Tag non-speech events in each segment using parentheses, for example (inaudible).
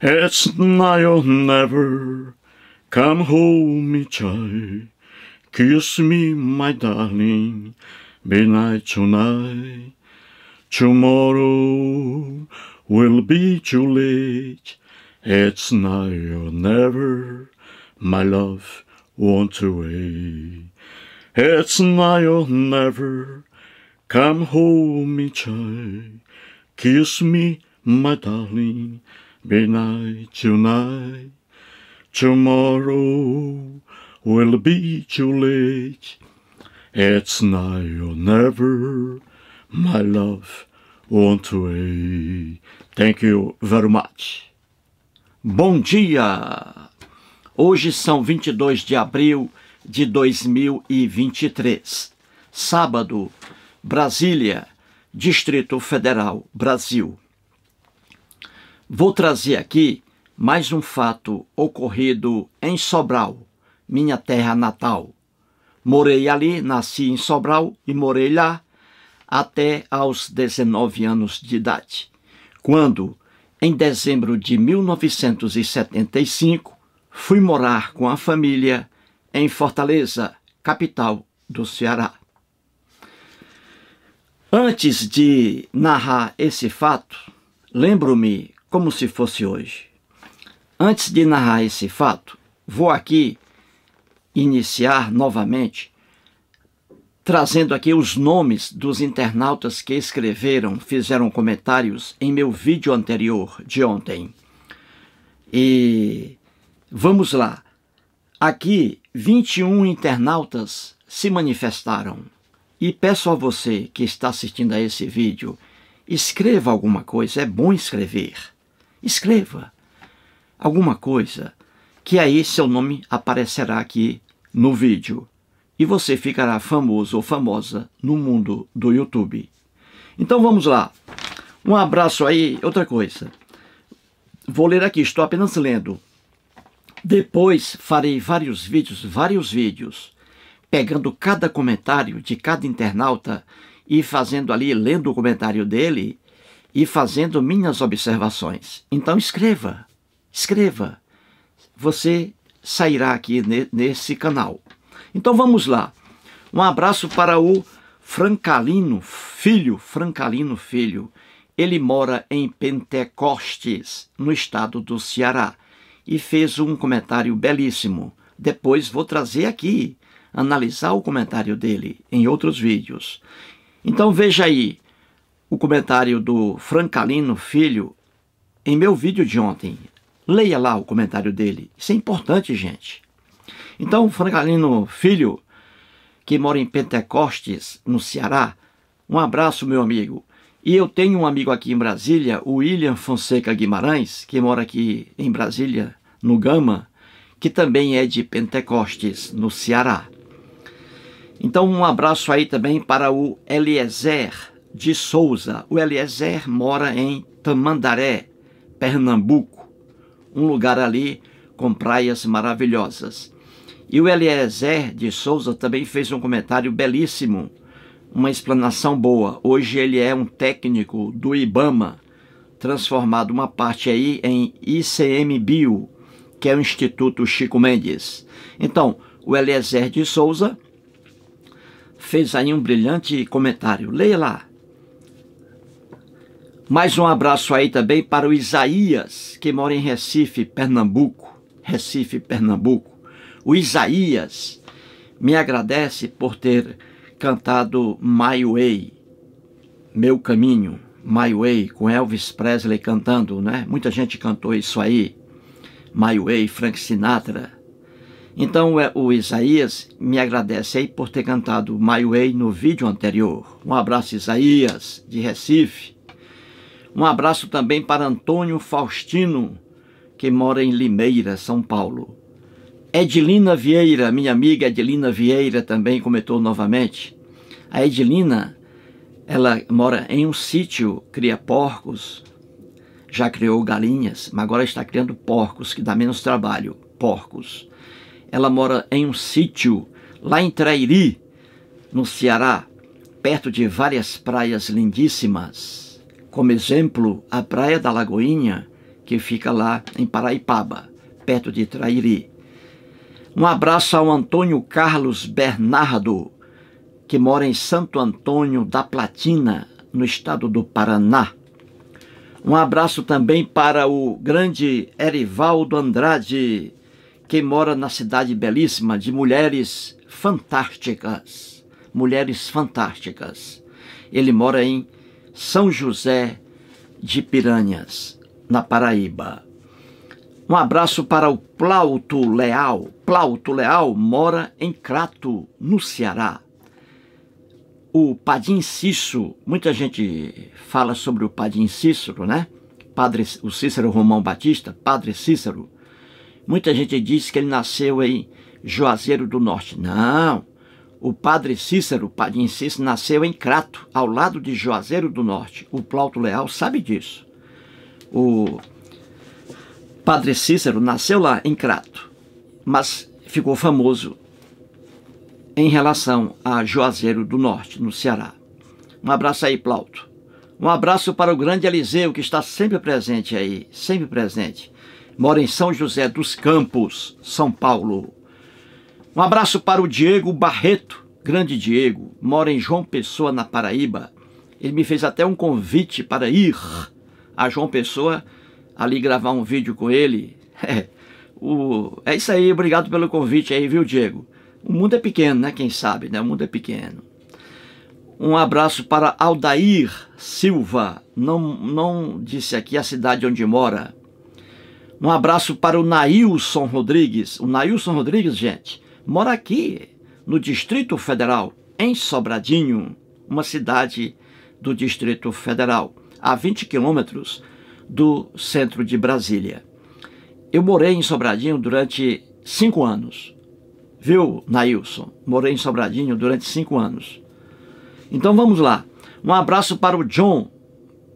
It's now or never. Come home, me child. Kiss me, my darling. Be night tonight. Tomorrow will be too late. It's now or never. My love won't away. It's now or never. Come home, me child. Kiss me, my darling. midnight tonight. Tomorrow will be too late. It's now or never. My love won't wait. Thank you very much. Bom dia! Hoje são 22 de abril de 2023. Sábado, Brasília, Distrito Federal, Brasil. Vou trazer aqui mais um fato ocorrido em Sobral, minha terra natal. Morei ali, nasci em Sobral e morei lá até aos 19 anos de idade, quando, em dezembro de 1975, fui morar com a família em Fortaleza, capital do Ceará. Antes de narrar esse fato, lembro-me como se fosse hoje. Antes de narrar esse fato, vou aqui iniciar novamente trazendo aqui os nomes dos internautas que escreveram, fizeram comentários em meu vídeo anterior de ontem. E vamos lá. Aqui 21 internautas se manifestaram. E peço a você que está assistindo a esse vídeo, escreva alguma coisa, é bom escrever. Escreva alguma coisa, que aí seu nome aparecerá aqui no vídeo e você ficará famoso ou famosa no mundo do YouTube. Então vamos lá. Um abraço aí. Outra coisa. Vou ler aqui, estou apenas lendo. Depois farei vários vídeos, vários vídeos, pegando cada comentário de cada internauta e fazendo ali, lendo o comentário dele e fazendo minhas observações. Então escreva, escreva. Você sairá aqui nesse canal. Então vamos lá. Um abraço para o Francalino Filho, Francalino Filho. Ele mora em Pentecostes, no estado do Ceará, e fez um comentário belíssimo. Depois vou trazer aqui, analisar o comentário dele em outros vídeos. Então veja aí, o comentário do Francalino Filho em meu vídeo de ontem. Leia lá o comentário dele. Isso é importante, gente. Então, o Francalino Filho, que mora em Pentecostes, no Ceará, um abraço, meu amigo. E eu tenho um amigo aqui em Brasília, o William Fonseca Guimarães, que mora aqui em Brasília, no Gama, que também é de Pentecostes, no Ceará. Então, um abraço aí também para o Eliezer de Souza. O Eliezer mora em Tamandaré, Pernambuco, um lugar ali com praias maravilhosas. E o Eliezer de Souza também fez um comentário belíssimo, uma explanação boa. Hoje ele é um técnico do IBAMA, transformado uma parte aí em ICMBio, que é o Instituto Chico Mendes. Então, o Eliezer de Souza fez aí um brilhante comentário. Leia lá. Mais um abraço aí também para o Isaías, que mora em Recife, Pernambuco. Recife, Pernambuco. O Isaías me agradece por ter cantado My Way, Meu Caminho, My Way, com Elvis Presley cantando, né? Muita gente cantou isso aí. My Way, Frank Sinatra. Então é, o Isaías me agradece aí por ter cantado My Way no vídeo anterior. Um abraço, Isaías, de Recife. Um abraço também para Antônio Faustino, que mora em Limeira, São Paulo. Edilina Vieira, minha amiga Edilina Vieira também comentou novamente. A Edilina, ela mora em um sítio, cria porcos, já criou galinhas, mas agora está criando porcos, que dá menos trabalho, porcos. Ela mora em um sítio lá em Trairi, no Ceará, perto de várias praias lindíssimas. Como exemplo, a Praia da Lagoinha, que fica lá em Paraipaba, perto de Trairi. Um abraço ao Antônio Carlos Bernardo, que mora em Santo Antônio da Platina, no estado do Paraná. Um abraço também para o grande Erivaldo Andrade, que mora na cidade belíssima de mulheres fantásticas. Mulheres fantásticas. Ele mora em são José de Piranhas, na Paraíba. Um abraço para o Plauto Leal. Plauto Leal mora em Crato, no Ceará. O Padim Cícero. muita gente fala sobre o Padim Cícero, né? Padre, o Cícero Romão Batista, Padre Cícero. Muita gente diz que ele nasceu em Juazeiro do Norte. Não, o padre Cícero Padincis nasceu em Crato, ao lado de Juazeiro do Norte. O Plauto Leal sabe disso. O padre Cícero nasceu lá em Crato, mas ficou famoso em relação a Juazeiro do Norte, no Ceará. Um abraço aí, Plauto. Um abraço para o grande Eliseu, que está sempre presente aí, sempre presente. Mora em São José dos Campos, São Paulo. Um abraço para o Diego Barreto, grande Diego, mora em João Pessoa, na Paraíba. Ele me fez até um convite para ir a João Pessoa ali gravar um vídeo com ele. É, (laughs) o, é isso aí, obrigado pelo convite aí, viu, Diego? O mundo é pequeno, né? Quem sabe, né? O mundo é pequeno. Um abraço para Aldair Silva, não, não disse aqui a cidade onde mora. Um abraço para o Nailson Rodrigues. O Nailson Rodrigues, gente, mora aqui no Distrito Federal, em Sobradinho, uma cidade do Distrito Federal, a 20 quilômetros do centro de Brasília. Eu morei em Sobradinho durante cinco anos. Viu, Nailson? Morei em Sobradinho durante cinco anos. Então vamos lá. Um abraço para o John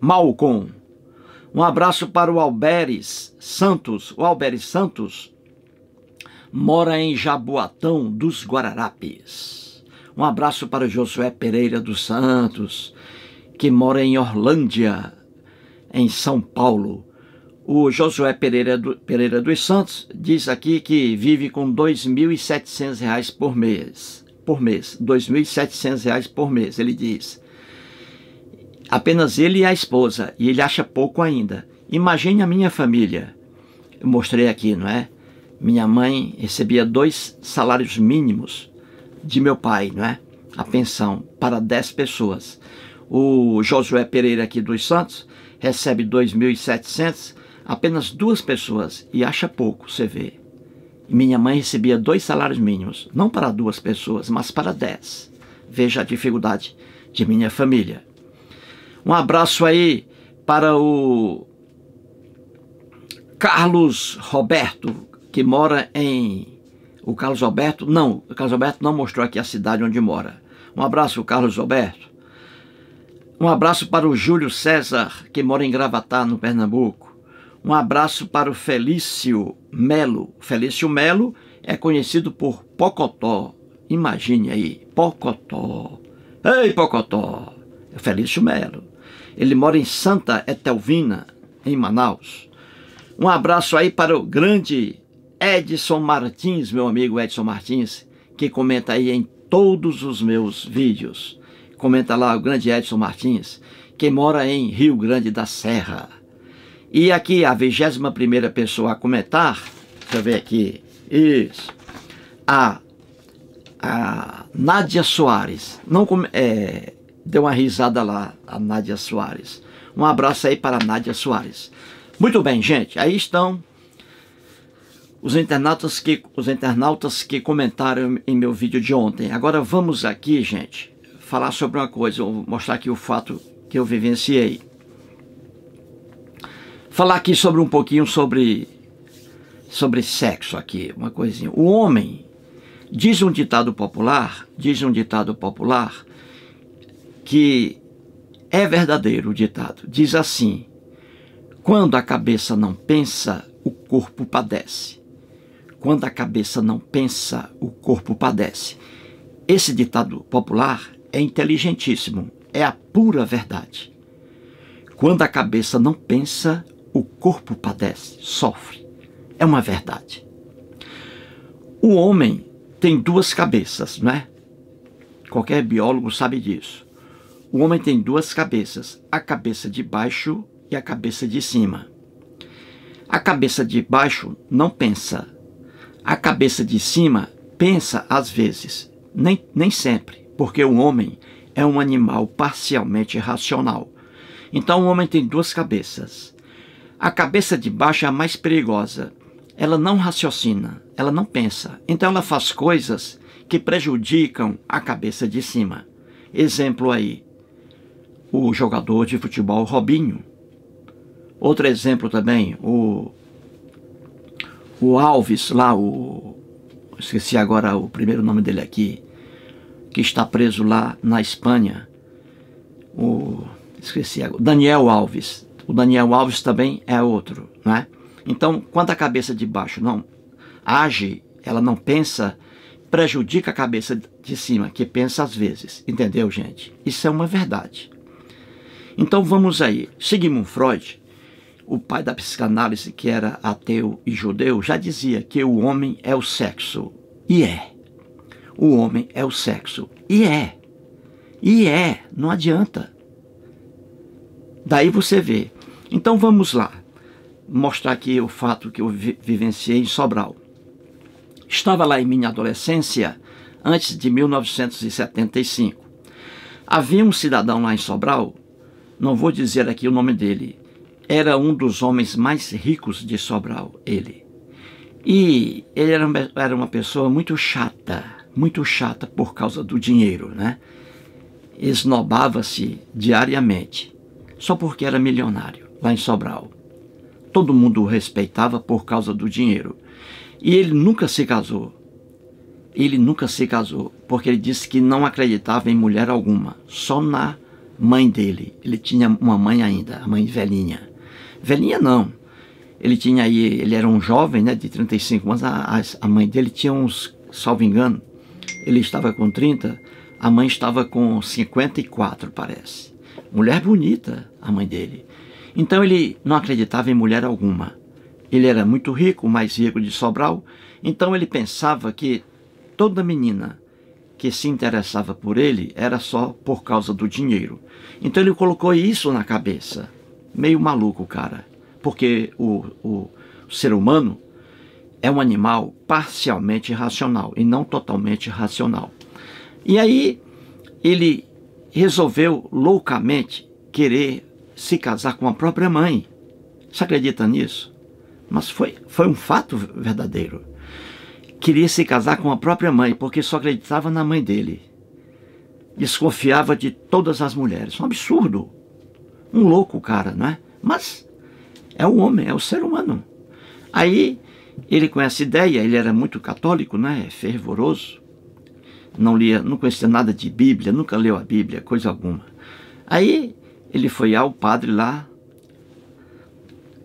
Malcom. Um abraço para o Alberes Santos. O Alberes Santos mora em Jaboatão dos Guararapes. Um abraço para Josué Pereira dos Santos, que mora em Orlândia, em São Paulo. O Josué Pereira, do, Pereira dos Santos diz aqui que vive com R$ 2.700 por mês. Por mês, R$ 2.700 por mês, ele diz. Apenas ele e a esposa, e ele acha pouco ainda. Imagine a minha família. Eu mostrei aqui, não é? minha mãe recebia dois salários mínimos de meu pai, não é? A pensão para 10 pessoas. O Josué Pereira aqui dos Santos recebe 2.700, apenas duas pessoas e acha pouco, você vê. Minha mãe recebia dois salários mínimos, não para duas pessoas, mas para 10. Veja a dificuldade de minha família. Um abraço aí para o Carlos Roberto que mora em. O Carlos Alberto, não, o Carlos Alberto não mostrou aqui a cidade onde mora. Um abraço, Carlos Alberto. Um abraço para o Júlio César, que mora em Gravatá, no Pernambuco. Um abraço para o Felício Melo. Felício Melo é conhecido por Pocotó. Imagine aí, Pocotó. Ei, Pocotó! É Felício Melo. Ele mora em Santa Etelvina, em Manaus. Um abraço aí para o grande Edson Martins, meu amigo Edson Martins, que comenta aí em todos os meus vídeos. Comenta lá o grande Edson Martins, que mora em Rio Grande da Serra. E aqui a 21 primeira pessoa a comentar, deixa eu ver aqui, isso, a, a Nádia Soares, não é, deu uma risada lá, a Nádia Soares. Um abraço aí para a Nádia Soares. Muito bem, gente, aí estão os internautas que, os internautas que comentaram em meu vídeo de ontem. Agora vamos aqui, gente, falar sobre uma coisa, vou mostrar aqui o fato que eu vivenciei. Falar aqui sobre um pouquinho sobre sobre sexo aqui, uma coisinha. O homem diz um ditado popular, diz um ditado popular que é verdadeiro o ditado. Diz assim: quando a cabeça não pensa, o corpo padece. Quando a cabeça não pensa, o corpo padece. Esse ditado popular é inteligentíssimo, é a pura verdade. Quando a cabeça não pensa, o corpo padece, sofre. É uma verdade. O homem tem duas cabeças, não é? Qualquer biólogo sabe disso. O homem tem duas cabeças, a cabeça de baixo e a cabeça de cima. A cabeça de baixo não pensa, a cabeça de cima pensa às vezes, nem, nem sempre, porque o homem é um animal parcialmente racional. Então o homem tem duas cabeças. A cabeça de baixo é a mais perigosa. Ela não raciocina, ela não pensa. Então ela faz coisas que prejudicam a cabeça de cima. Exemplo aí, o jogador de futebol Robinho. Outro exemplo também, o o Alves, lá, o. Esqueci agora o primeiro nome dele aqui, que está preso lá na Espanha. O. Esqueci agora. Daniel Alves. O Daniel Alves também é outro, né? Então, quando a cabeça de baixo não age, ela não pensa, prejudica a cabeça de cima, que pensa às vezes. Entendeu, gente? Isso é uma verdade. Então vamos aí. Sigmund Freud o pai da psicanálise, que era ateu e judeu, já dizia que o homem é o sexo. E é. O homem é o sexo. E é. E é. Não adianta. Daí você vê. Então vamos lá. Mostrar aqui o fato que eu vi vivenciei em Sobral. Estava lá em minha adolescência, antes de 1975. Havia um cidadão lá em Sobral, não vou dizer aqui o nome dele, era um dos homens mais ricos de Sobral, ele. E ele era, uma pessoa muito chata, muito chata por causa do dinheiro, né? Esnobava-se diariamente, só porque era milionário, lá em Sobral. Todo mundo o respeitava por causa do dinheiro. E ele nunca se casou. Ele nunca se casou, porque ele disse que não acreditava em mulher alguma, só na mãe dele. Ele tinha uma mãe ainda, a mãe velhinha. Velhinha não. Ele tinha aí, ele era um jovem, né, de 35 anos, a, a mãe dele tinha uns, salvo engano, ele estava com 30, a mãe estava com 54, parece. Mulher bonita, a mãe dele. Então ele não acreditava em mulher alguma. Ele era muito rico, mais rico de Sobral, então ele pensava que toda menina que se interessava por ele era só por causa do dinheiro. Então ele colocou isso na cabeça meio maluco, cara. Porque o, o ser humano é um animal parcialmente racional e não totalmente racional. E aí ele resolveu loucamente querer se casar com a própria mãe. Você acredita nisso? Mas foi, foi um fato verdadeiro. Queria se casar com a própria mãe, porque só acreditava na mãe dele. Desconfiava de todas as mulheres. Um absurdo um louco, cara, não é? Mas é um homem, é o um ser humano. Aí ele com essa ideia, ele era muito católico, né? Fervoroso. Não lia, não conhecia nada de Bíblia, nunca leu a Bíblia, coisa alguma. Aí ele foi ao padre lá,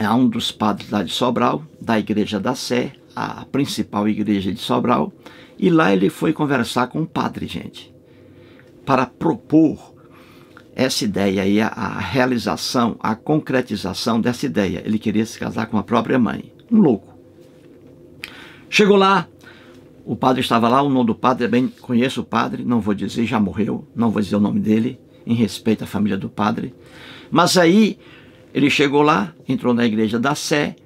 a um dos padres lá de Sobral, da igreja da Sé, a principal igreja de Sobral, e lá ele foi conversar com o padre, gente, para propor essa ideia aí, a, a realização, a concretização dessa ideia. Ele queria se casar com a própria mãe. Um louco. Chegou lá, o padre estava lá, o nome do padre, bem conheço o padre, não vou dizer, já morreu, não vou dizer o nome dele, em respeito à família do padre. Mas aí ele chegou lá, entrou na igreja da Sé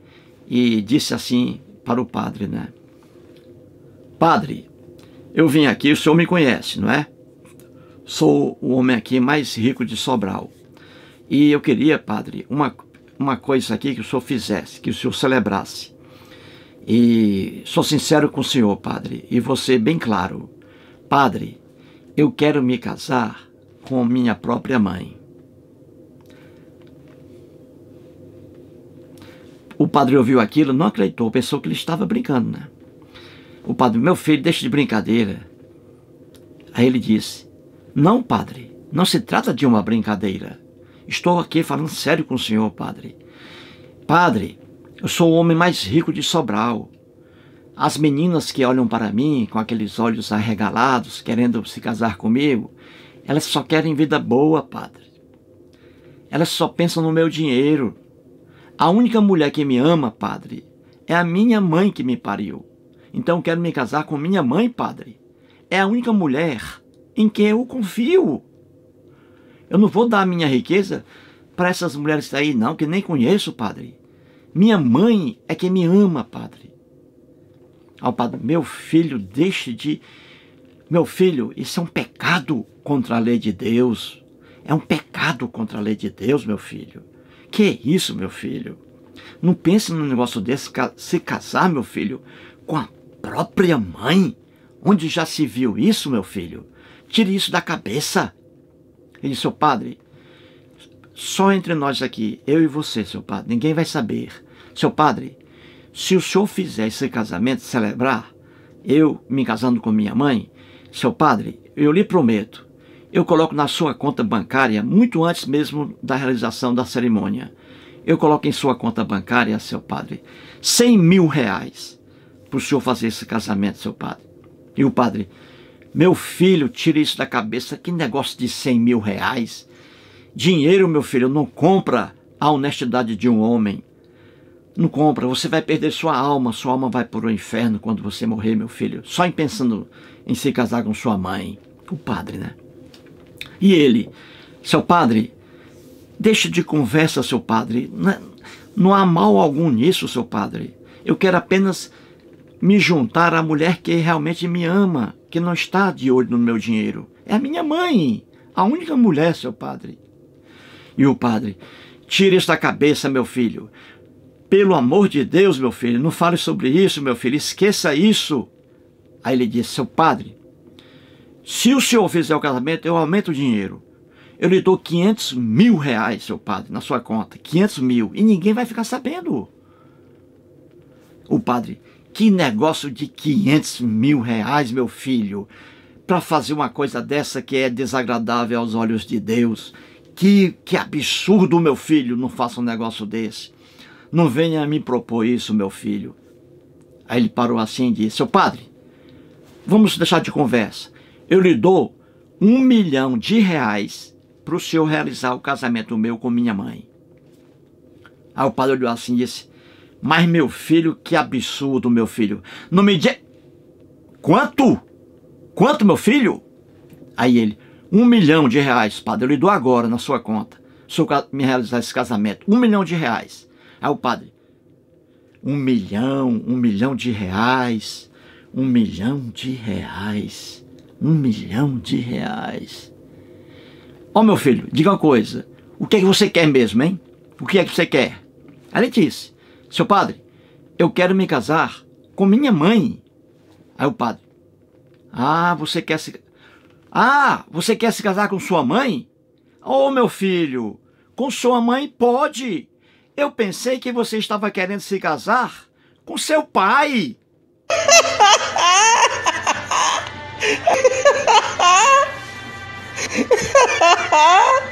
e disse assim para o padre, né? Padre, eu vim aqui, o senhor me conhece, não é? sou o homem aqui mais rico de Sobral. E eu queria, padre, uma, uma coisa aqui que o senhor fizesse, que o senhor celebrasse. E sou sincero com o senhor, padre, e você bem claro. Padre, eu quero me casar com minha própria mãe. O padre ouviu aquilo, não acreditou, pensou que ele estava brincando, né? O padre, meu filho, deixa de brincadeira. Aí ele disse: não, padre, não se trata de uma brincadeira. Estou aqui falando sério com o senhor, padre. Padre, eu sou o homem mais rico de Sobral. As meninas que olham para mim com aqueles olhos arregalados, querendo se casar comigo, elas só querem vida boa, padre. Elas só pensam no meu dinheiro. A única mulher que me ama, padre, é a minha mãe que me pariu. Então quero me casar com minha mãe, padre. É a única mulher em quem eu confio. Eu não vou dar a minha riqueza para essas mulheres tá aí, não, que nem conheço, padre. Minha mãe é quem me ama, padre. Ao padre, meu filho, deixe de. Meu filho, isso é um pecado contra a lei de Deus. É um pecado contra a lei de Deus, meu filho. Que é isso, meu filho? Não pense num negócio desse, se casar, meu filho, com a própria mãe. Onde já se viu isso, meu filho? Tire isso da cabeça. Ele disse, seu padre, só entre nós aqui, eu e você, seu padre, ninguém vai saber. Seu padre, se o senhor fizer esse casamento, celebrar, eu me casando com minha mãe, seu padre, eu lhe prometo, eu coloco na sua conta bancária, muito antes mesmo da realização da cerimônia, eu coloco em sua conta bancária, seu padre, 100 mil reais para o senhor fazer esse casamento, seu padre. E o padre, meu filho, tira isso da cabeça, que negócio de 100 mil reais. Dinheiro, meu filho, não compra a honestidade de um homem. Não compra, você vai perder sua alma, sua alma vai para o inferno quando você morrer, meu filho. Só em pensando em se casar com sua mãe, o padre, né? E ele, seu padre, deixe de conversa, seu padre. Não é, há mal algum nisso, seu padre. Eu quero apenas me juntar à mulher que realmente me ama que não está de olho no meu dinheiro. É a minha mãe, a única mulher, seu padre. E o padre, tira isso da cabeça, meu filho. Pelo amor de Deus, meu filho, não fale sobre isso, meu filho, esqueça isso. Aí ele disse, seu padre, se o senhor fizer o casamento, eu aumento o dinheiro. Eu lhe dou 500 mil reais, seu padre, na sua conta. 500 mil. E ninguém vai ficar sabendo. O padre, que negócio de 500 mil reais, meu filho, para fazer uma coisa dessa que é desagradável aos olhos de Deus. Que, que absurdo, meu filho, não faça um negócio desse. Não venha me propor isso, meu filho. Aí ele parou assim e disse: Seu padre, vamos deixar de conversa. Eu lhe dou um milhão de reais para o senhor realizar o casamento meu com minha mãe. Aí o padre olhou assim e disse: mas meu filho, que absurdo, meu filho. Não me diga... Quanto? Quanto, meu filho? Aí ele, um milhão de reais, padre, eu lhe dou agora na sua conta. Se eu me realizar esse casamento, um milhão de reais. Aí o padre, um milhão, um milhão de reais, um milhão de reais, um milhão de reais. Ó oh, meu filho, diga uma coisa, o que é que você quer mesmo, hein? O que é que você quer? Aí ele disse, seu padre, eu quero me casar com minha mãe. Aí o padre, ah, você quer se. Ah, você quer se casar com sua mãe? Ô oh, meu filho, com sua mãe pode. Eu pensei que você estava querendo se casar com seu pai. (laughs)